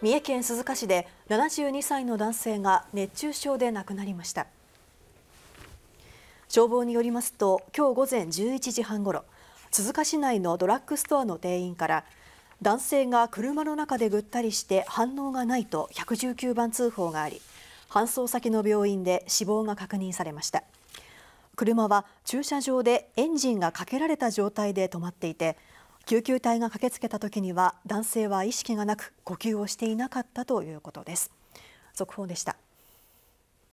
三重県鈴鹿市で72歳の男性が熱中症で亡くなりました消防によりますと今日午前11時半ごろ鈴鹿市内のドラッグストアの店員から男性が車の中でぐったりして反応がないと119番通報があり搬送先の病院で死亡が確認されました車は駐車場でエンジンがかけられた状態で止まっていて救急隊が駆けつけた時には男性は意識がなく呼吸をしていなかったということです。速報でした。